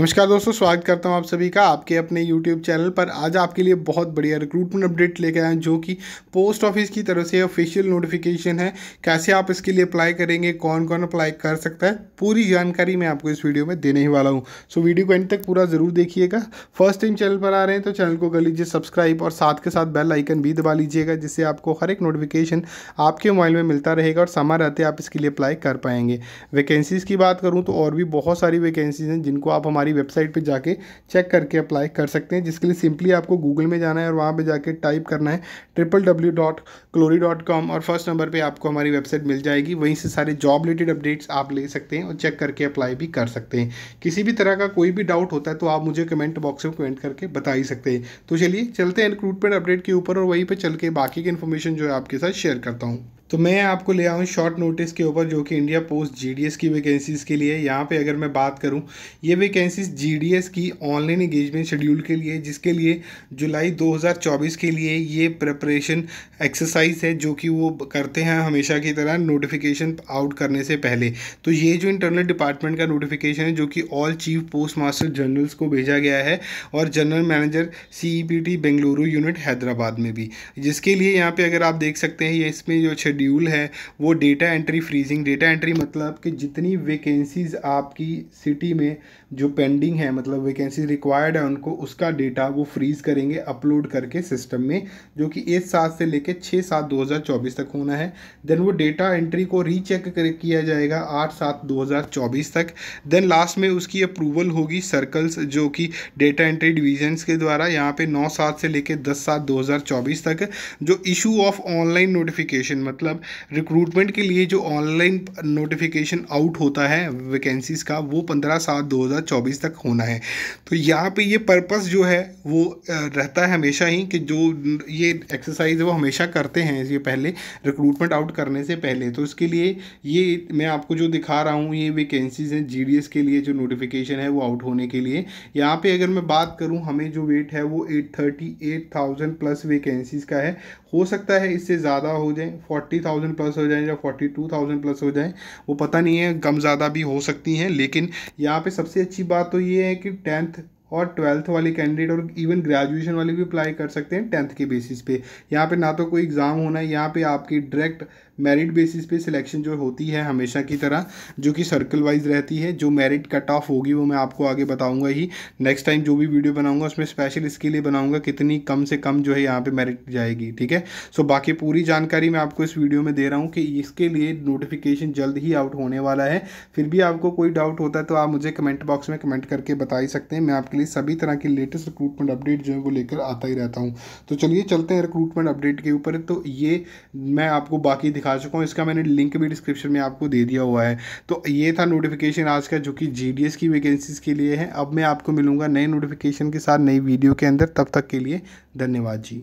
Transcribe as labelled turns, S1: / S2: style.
S1: नमस्कार दोस्तों स्वागत करता हूं आप सभी का आपके अपने YouTube चैनल पर आज आपके लिए बहुत बढ़िया रिक्रूटमेंट अपडेट लेकर आए जो कि पोस्ट ऑफिस की तरफ से ऑफिशियल नोटिफिकेशन है कैसे आप इसके लिए अप्लाई करेंगे कौन कौन अप्लाई कर सकता है पूरी जानकारी मैं आपको इस वीडियो में देने ही वाला हूँ सो वीडियो को एंड तक पूरा ज़रूर देखिएगा फर्स्ट टाइम चैनल पर आ रहे हैं तो चैनल को कर लीजिए सब्सक्राइब और साथ के साथ बेल आइकन भी दबा लीजिएगा जिससे आपको हर एक नोटिफिकेशन आपके मोबाइल में मिलता रहेगा और समय रहते आप इसके लिए अप्लाई कर पाएंगे वैकेंसीज़ की बात करूँ तो और भी बहुत सारी वैकेंसीज हैं जिनको आप हमारी हमारी वेबसाइट पे जाके चेक करके अप्लाई कर सकते हैं जिसके लिए सिंपली आपको गूगल में जाना है और वहाँ पे जाके टाइप करना है ट्रिपल डब्ल्यू डॉट क्लोरी डॉट कॉम और फर्स्ट नंबर पे आपको हमारी वेबसाइट मिल जाएगी वहीं से सारे जॉब रिलेटेड अपडेट्स आप ले सकते हैं और चेक करके अप्लाई भी कर सकते हैं किसी भी तरह का कोई भी डाउट होता है तो आप मुझे कमेंट बॉक्स में कमेंट करके बता ही सकते हैं तो चलिए चलते हैं रिक्रूटमेंट अपडेट के ऊपर और वहीं पर चल के बाकी की इन्फॉर्मेशन जो है आपके साथ शेयर करता हूँ तो मैं आपको ले आऊँ शॉर्ट नोटिस के ऊपर जो कि इंडिया पोस्ट जीडीएस की वैकेंसीज़ के लिए यहाँ पे अगर मैं बात करूँ ये वैकेंसीज़ जीडीएस की ऑनलाइन एंगेजमेंट शेड्यूल के लिए जिसके लिए जुलाई 2024 के लिए ये प्रिपरेशन एक्सरसाइज है जो कि वो करते हैं हमेशा की तरह नोटिफिकेशन आउट करने से पहले तो ये जो इंटरनल डिपार्टमेंट का नोटिफिकेशन है जो कि all chief postmaster generals को भेजा गया है और general manager C Bengaluru unit Hyderabad में भी जिसके लिए यहाँ पर अगर आप देख सकते हैं ये इसमें जो शेड्यूल है वो data entry freezing data entry मतलब कि जितनी वैकेंसीज आपकी सिटी में जो पेंडिंग है मतलब वैकेंसी रिक्वायर्ड है उनको उसका डेटा वो फ्रीज़ करेंगे अपलोड करके सिस्टम में जो कि एक सात से लेकर छः सात दो हज़ार चौबीस तक होना है देन वो डेटा एंट्री को रीचेक कर किया जाएगा आठ सात दो हज़ार चौबीस तक देन लास्ट में उसकी अप्रूवल होगी सर्कल्स जो कि डेटा एंट्री डिवीजन के द्वारा यहाँ पे नौ सात से लेकर दस सात दो हज़ार चौबीस तक जो इशू ऑफ ऑनलाइन नोटिफिकेशन मतलब मतलब रिक्रूटमेंट के लिए जो ऑनलाइन नोटिफिकेशन आउट होता है वैकेंसीज़ का वो पंद्रह सात दो हज़ार चौबीस तक होना है तो यहाँ पे ये पर्पस जो है वो रहता है हमेशा ही कि जो ये एक्सरसाइज वो हमेशा करते हैं ये पहले रिक्रूटमेंट आउट करने से पहले तो इसके लिए ये मैं आपको जो दिखा रहा हूँ ये वैकेंसीज़ हैं जी के लिए जो नोटिफिकेशन है वो आउट होने के लिए यहाँ पर अगर मैं बात करूँ हमें जो वेट है वो at thirty eight thousand plus vacancies का है हो सकता है इससे ज़्यादा हो जाए फोर्टी थाउजेंड प्लस हो जाए या फोर्टी टू थाउजेंड प्लस हो जाए वो पता नहीं है कम ज़्यादा भी हो सकती हैं लेकिन यहाँ पे सबसे अच्छी बात तो ये है कि टेंथ और ट्वेल्थ वाले कैंडिडेट और इवन ग्रेजुएशन वाले भी अप्लाई कर सकते हैं टेंथ के बेसिस पे यहाँ पे ना तो कोई एग्ज़ाम होना है यहाँ पे आपकी डायरेक्ट मेरिट बेसिस पे सिलेक्शन जो होती है हमेशा की तरह जो कि सर्कल वाइज रहती है जो मेरिट कट ऑफ होगी वो मैं आपको आगे बताऊंगा ही नेक्स्ट टाइम जो भी वीडियो बनाऊंगा उसमें स्पेशल इसके लिए बनाऊंगा कितनी कम से कम जो है यहाँ पे मेरिट जाएगी ठीक है सो बाकी पूरी जानकारी मैं आपको इस वीडियो में दे रहा हूँ कि इसके लिए नोटिफिकेशन जल्द ही आउट होने वाला है फिर भी आपको कोई डाउट होता है तो आप मुझे कमेंट बॉक्स में कमेंट करके बता ही सकते हैं मैं आपके लिए सभी तरह की लेटेस्ट रिक्रूटमेंट अपडेट जो है वो लेकर आता ही रहता हूँ तो चलिए चलते हैं रिक्रूटमेंट अपडेट के ऊपर तो ये मैं आपको बाकी दिखा दिखा चुका हूँ इसका मैंने लिंक भी डिस्क्रिप्शन में आपको दे दिया हुआ है तो ये था नोटिफिकेशन आज का जो कि जी की वैकेंसीज़ के लिए है अब मैं आपको मिलूँगा नए नोटिफिकेशन के साथ नई वीडियो के अंदर तब तक के लिए धन्यवाद जी